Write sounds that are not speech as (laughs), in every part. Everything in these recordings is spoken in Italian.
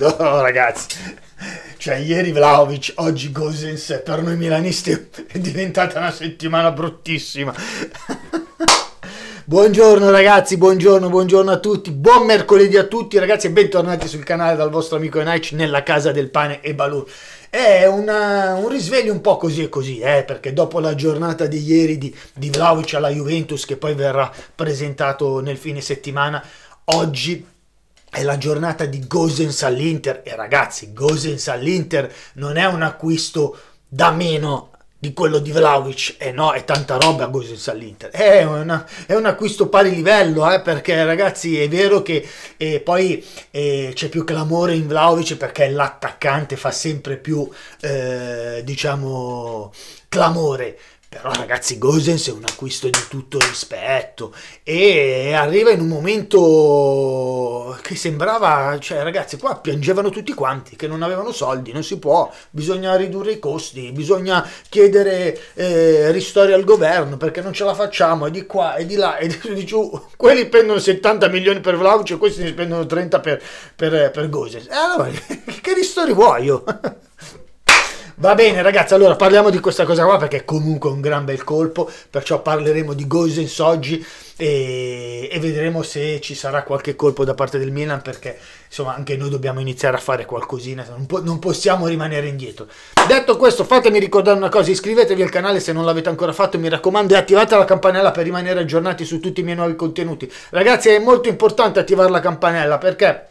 No, ragazzi. Cioè, ieri Vlaovic, oggi Gosens, per noi milanisti è diventata una settimana bruttissima. Buongiorno ragazzi, buongiorno, buongiorno a tutti, buon mercoledì a tutti ragazzi e bentornati sul canale dal vostro amico Enaic nella casa del pane e balù. È una, un risveglio un po' così e così, eh, perché dopo la giornata di ieri di, di Vlaovic alla Juventus che poi verrà presentato nel fine settimana, oggi è la giornata di Gosens all'Inter e ragazzi Gosens all'Inter non è un acquisto da meno di quello di Vlaovic eh no è tanta roba Gosens all'Inter è, una, è un acquisto pari livello eh, perché ragazzi è vero che eh, poi c'è più clamore in Vlaovic perché l'attaccante fa sempre più eh, diciamo clamore però ragazzi Gosens è un acquisto di tutto rispetto e arriva in un momento che sembrava, cioè ragazzi qua piangevano tutti quanti che non avevano soldi, non si può, bisogna ridurre i costi, bisogna chiedere eh, ristori al governo perché non ce la facciamo, e di qua e di là e di giù, (laughs) quelli prendono 70 milioni per Vlaucio e questi ne spendono 30 per, per, per Goses. E allora, (laughs) che ristori vuoi io? (laughs) Va bene ragazzi, allora parliamo di questa cosa qua perché è comunque un gran bel colpo, perciò parleremo di Gosens oggi e, e, vedremo se ci sarà qualche colpo da parte del Milan perché insomma anche noi dobbiamo iniziare a fare qualcosina, non, po non possiamo rimanere indietro. Detto questo fatemi ricordare una cosa, iscrivetevi al canale se non l'avete ancora fatto mi raccomando e attivate la campanella per rimanere aggiornati su tutti i miei nuovi contenuti. Ragazzi è molto importante attivare la campanella perché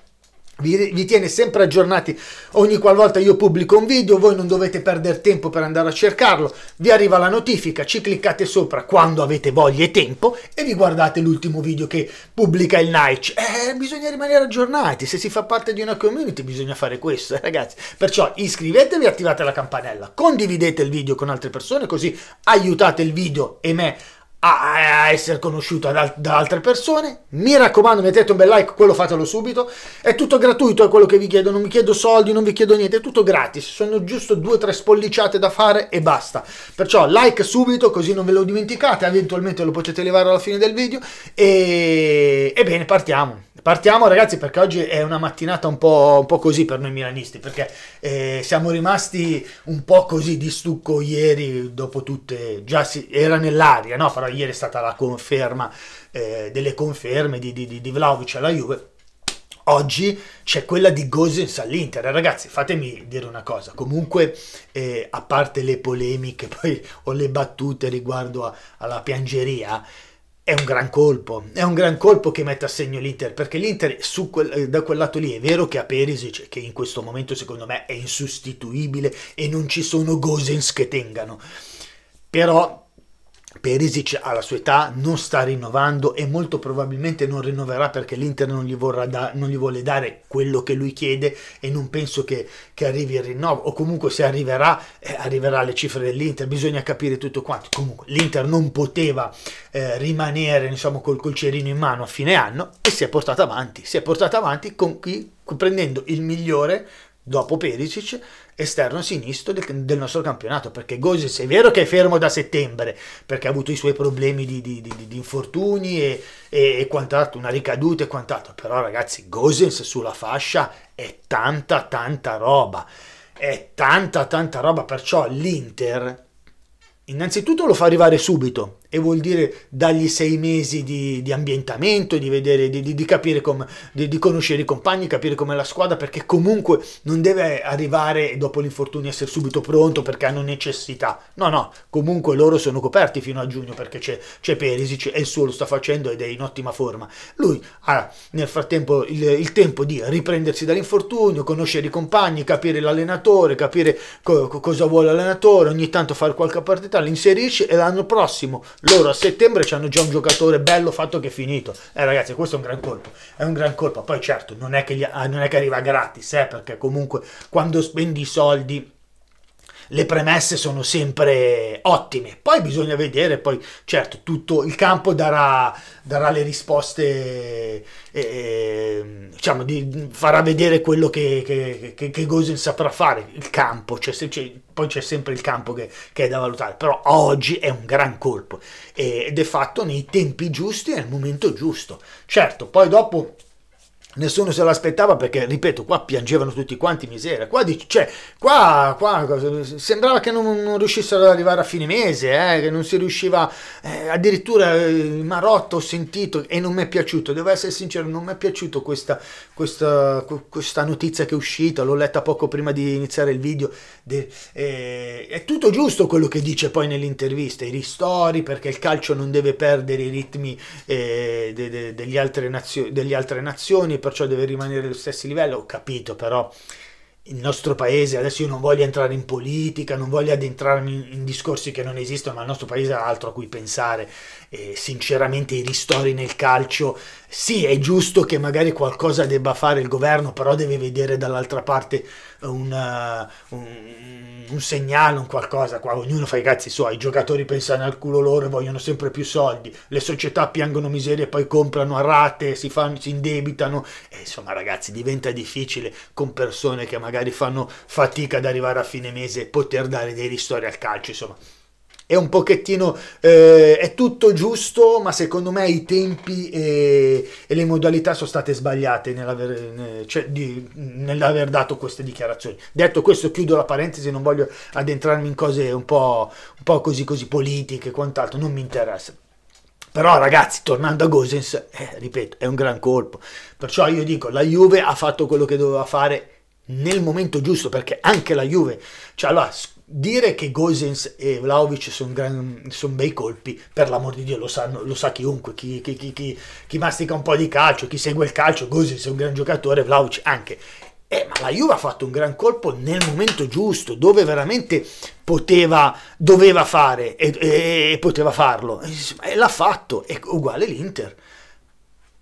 vi, vi, tiene sempre aggiornati ogni qualvolta io pubblico un video, voi non dovete perdere tempo per andare a cercarlo, vi arriva la notifica, ci cliccate sopra quando avete voglia e tempo e vi guardate l'ultimo video che pubblica il Nike. Eh, bisogna rimanere aggiornati, se si fa parte di una community bisogna fare questo, eh, ragazzi. Perciò iscrivetevi, attivate la campanella, condividete il video con altre persone così aiutate il video e me a essere conosciuto da, da, altre persone. Mi raccomando, mettete un bel like, quello fatelo subito. È tutto gratuito, è quello che vi chiedo, non vi chiedo soldi, non vi chiedo niente, è tutto gratis. Sono giusto due o tre spolliciate da fare e basta. Perciò like subito, così non ve lo dimenticate, eventualmente lo potete levare alla fine del video. E, e bene, partiamo. Partiamo ragazzi perché oggi è una mattinata un po', un po così per noi milanisti perché eh, siamo rimasti un po' così di stucco ieri dopo tutte, già si, era nell'aria no? però ieri è stata la conferma eh, delle conferme di, di, di, di Vlaovic alla Juve oggi c'è quella di Gosens all'Inter. Ragazzi, fatemi dire una cosa, comunque eh, a parte le polemiche (laughs) poi, o le battute riguardo a, alla piangeria, è un gran colpo, è un gran colpo che mette a segno l'Inter, perché l'Inter quel, da quel lato lì è vero che ha Perisic, che in questo momento secondo me è insostituibile e non ci sono Gosens che tengano, però Perisic alla sua età non sta rinnovando e molto probabilmente non rinnoverà perché l'Inter non gli, da, non gli vuole dare quello che lui chiede e non penso che, che arrivi il rinnovo o comunque se arriverà eh, arriverà alle cifre dell'Inter bisogna capire tutto quanto comunque l'Inter non poteva eh, rimanere insomma col colcerino in mano a fine anno e si è portata avanti si è portata avanti con chi prendendo il migliore dopo Perisic, esterno sinistro del, del nostro campionato, perché Gozes è vero che è fermo da settembre, perché ha avuto i suoi problemi di, di, di, di infortuni e, e, e, quant'altro, una ricaduta e quant'altro, però ragazzi Gozes sulla fascia è tanta tanta roba, è tanta tanta roba, perciò l'Inter innanzitutto lo fa arrivare subito, e vuol dire dagli sei mesi di, di ambientamento, di, vedere, di, di capire com, di, conoscere i compagni, capire com'è la squadra, perché comunque non deve arrivare dopo l'infortunio essere subito pronto perché hanno necessità. No, no, comunque loro sono coperti fino a giugno perché c'è, c'è Perisic e il suo lo sta facendo ed è in ottima forma. Lui ha nel frattempo il, il tempo di riprendersi dall'infortunio, conoscere i compagni, capire l'allenatore, capire co, cosa vuole l'allenatore, ogni tanto fare qualche partita, l'inserisce e l'anno prossimo loro a settembre hanno già un giocatore bello fatto che è finito. Eh ragazzi, questo è un gran colpo. È un gran colpo. Poi certo, non è che, gli, ah, non è che arriva gratis, eh, perché comunque quando spendi i soldi le premesse sono sempre ottime. Poi bisogna vedere, poi certo tutto il campo darà, darà le risposte, eh, ehm, diciamo, di, farà vedere quello che, che, che, che Gosen saprà fare, il campo, cioè, cioè, poi c'è sempre il campo che, è da valutare, però oggi è un gran colpo ed è fatto nei tempi giusti e al momento giusto. Certo, poi dopo Nessuno se l'aspettava perché, ripeto, qua piangevano tutti quanti miseria. Qua, cioè, qua, qua sembrava che non, non, riuscissero ad arrivare a fine mese, eh, che non si riusciva. Eh, addirittura il eh, Marotto ho sentito e non mi è piaciuto, devo essere sincero, non mi è piaciuta questa, questa, questa, notizia che è uscita, l'ho letta poco prima di iniziare il video. De, eh, è tutto giusto quello che dice poi nell'intervista, i ristori, perché il calcio non deve perdere i ritmi eh, de, de, degli altre, degli altre nazioni perciò deve rimanere allo stesso livello, ho capito però il nostro paese, adesso io non voglio entrare in politica, non voglio addentrarmi in discorsi che non esistono, ma il nostro paese ha altro a cui pensare e sinceramente i ristori nel calcio sì è giusto che magari qualcosa debba fare il governo però deve vedere dall'altra parte una, eh, un, un, segnale un qualcosa qua ognuno fa i cazzi suoi i giocatori pensano al culo loro e vogliono sempre più soldi le società piangono miseria e poi comprano a rate si, fanno, si indebitano e insomma ragazzi diventa difficile con persone che magari fanno fatica ad arrivare a fine mese e poter dare dei ristori al calcio insomma è un pochettino, eh, è tutto giusto, ma secondo me i tempi e, e le modalità sono state sbagliate nell'aver, cioè, di, nell'aver, dato queste dichiarazioni. Detto questo, chiudo la parentesi, non voglio addentrarmi in cose un po', un po così, così politiche e quant'altro, non mi interessa. Però ragazzi, tornando a Gosens, eh, ripeto, è un gran colpo. Perciò io dico, la Juve ha fatto quello che doveva fare nel momento giusto, perché anche la Juve, cioè allora, dire che Gosens e Vlaovic sono, gran, bei colpi, per l'amor di Dio, lo, sanno, lo sa chiunque, chi, chi, chi, chi, mastica un po' di calcio, chi segue il calcio, Gosens è un gran giocatore, Vlaovic anche. Eh, ma la Juve ha fatto un gran colpo nel momento giusto, dove veramente poteva, doveva fare e, e, e poteva farlo. E l'ha fatto, è uguale l'Inter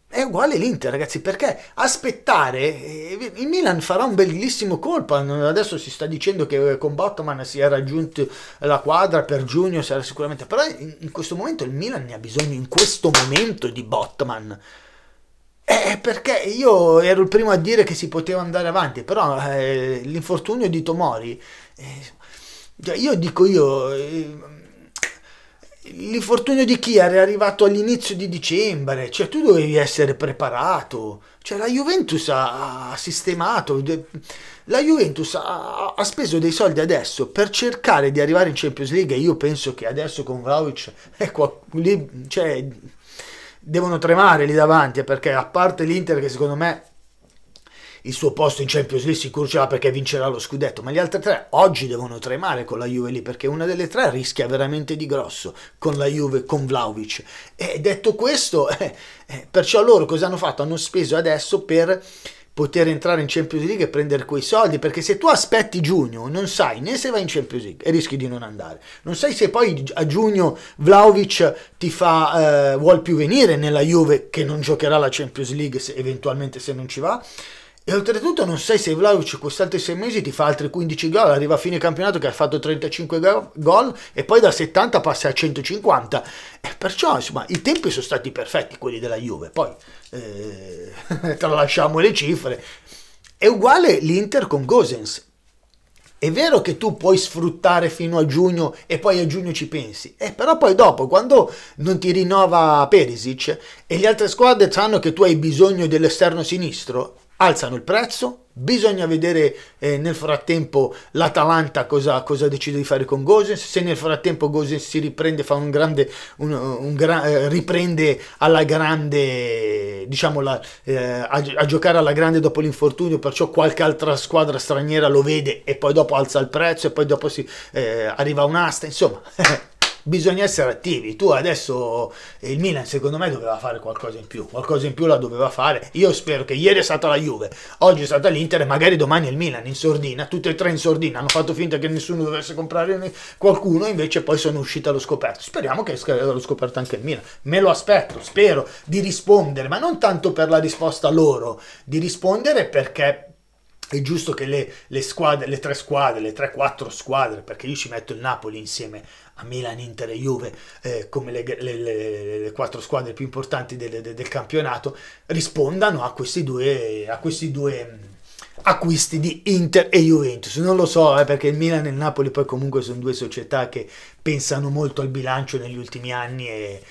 è uguale l'Inter, ragazzi, perché aspettare, eh, il Milan farà un bellissimo colpo, adesso si sta dicendo che eh, con Bottoman si è raggiunto la quadra, per giugno, sarà sicuramente, però in questo momento il Milan ne ha bisogno, in questo momento, di Bottoman. Eh, eh, perché io ero il primo a dire che si poteva andare avanti, però eh, l'infortunio di Tomori, eh, io dico io l'infortunio di chi è arrivato all'inizio di dicembre, cioè tu dovevi essere preparato, cioè la Juventus ha sistemato, la Juventus ha, ha speso dei soldi adesso per cercare di arrivare in Champions League e io penso che adesso con Vlaovic, (laughs) ecco, lì, cioè, devono tremare lì davanti eh, perché a parte l'Inter che secondo me il suo posto in Champions League sicuro ce l'ha perché vincerà lo scudetto, ma le altre tre oggi devono tremare con la Juve lì perché una delle tre rischia veramente di grosso con la Juve, con Vlaovic. E detto questo, (laughs) eh, eh, perciò loro cosa hanno fatto? Hanno speso adesso per poter entrare in Champions League e prendere quei soldi, perché se tu aspetti giugno non sai né se vai in Champions League e rischi di non andare, non sai se poi a giugno Vlaovic ti fa, eh, vuol più venire nella Juve che non giocherà la Champions League se, eventualmente se non ci va, e oltretutto non sai se Vlaovic quest'altri sei mesi ti fa altri 15 gol, arriva a fine campionato che ha fatto 35 gol e poi da 70 passa a 150. E perciò insomma i tempi sono stati perfetti quelli della Juve, poi eh, (laughs) tralasciamo le cifre. È uguale l'Inter con Gosens. È vero che tu puoi sfruttare fino a giugno e poi a giugno ci pensi, eh, però poi dopo, quando non ti rinnova Perisic e le altre squadre sanno che tu hai bisogno dell'esterno sinistro, alzano il prezzo, Bisogna vedere eh, nel frattempo l'Atalanta cosa, cosa, decide di fare con Gosens. Se nel frattempo Gosens si riprende, fa un grande, un, un gra eh, riprende alla grande, diciamo, la, eh, a, a, giocare alla grande dopo l'infortunio. Perciò qualche altra squadra straniera lo vede e poi dopo alza il prezzo e poi dopo si, eh, arriva un'asta. Insomma. (laughs) bisogna essere attivi. Tu adesso eh, il Milan secondo me doveva fare qualcosa in più, qualcosa in più la doveva fare. Io spero che ieri è stata la Juve, oggi è stata l'Inter e magari domani il Milan in sordina, tutte e tre in sordina, hanno fatto finta che nessuno dovesse comprare qualcuno, invece poi sono usciti allo scoperto. Speriamo che esca allo scoperto anche il Milan. Me lo aspetto, spero di rispondere, ma non tanto per la risposta loro, di rispondere perché è giusto che le, le, squadre, le tre squadre, le 3-4 squadre, perché io ci metto il Napoli insieme a Milan, Inter e Juve eh, come le, le, quattro squadre più importanti del, del, del campionato, rispondano a questi due, a questi due mm, acquisti di Inter e Juventus. Non lo so, eh, perché il Milan e il Napoli poi comunque sono due società che pensano molto al bilancio negli ultimi anni e,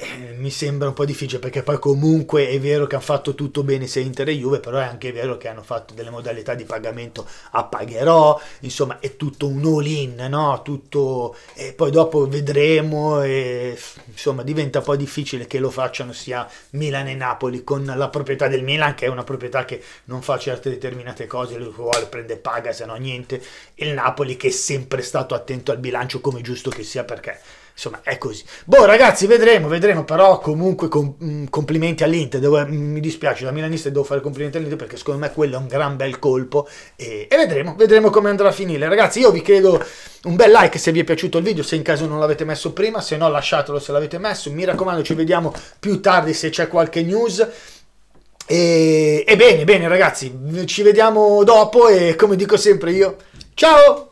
eh, mi sembra un po' difficile perché poi comunque è vero che hanno fatto tutto bene sia Inter e Juve, però è anche vero che hanno fatto delle modalità di pagamento a pagherò, insomma è tutto un all-in, no? Tutto, e poi dopo vedremo, e, insomma diventa un po' difficile che lo facciano sia Milan e Napoli con la proprietà del Milan che è una proprietà che non fa certe determinate cose, lui vuole prende paga se no niente, e il Napoli che è sempre stato attento al bilancio come giusto che sia perché insomma è così. Boh ragazzi vedremo, vedremo, però comunque com- mm, complimenti all'Inter, devo, mm, mi dispiace da milanista devo fare complimenti all'Inter perché secondo me quello è un gran bel colpo e, e vedremo, vedremo come andrà a finire. Ragazzi io vi chiedo un bel like se vi è piaciuto il video, se in caso non l'avete messo prima, se no lasciatelo se l'avete messo, mi raccomando ci vediamo più tardi se c'è qualche news. E, e bene, bene ragazzi, ci vediamo dopo e come dico sempre io, ciao!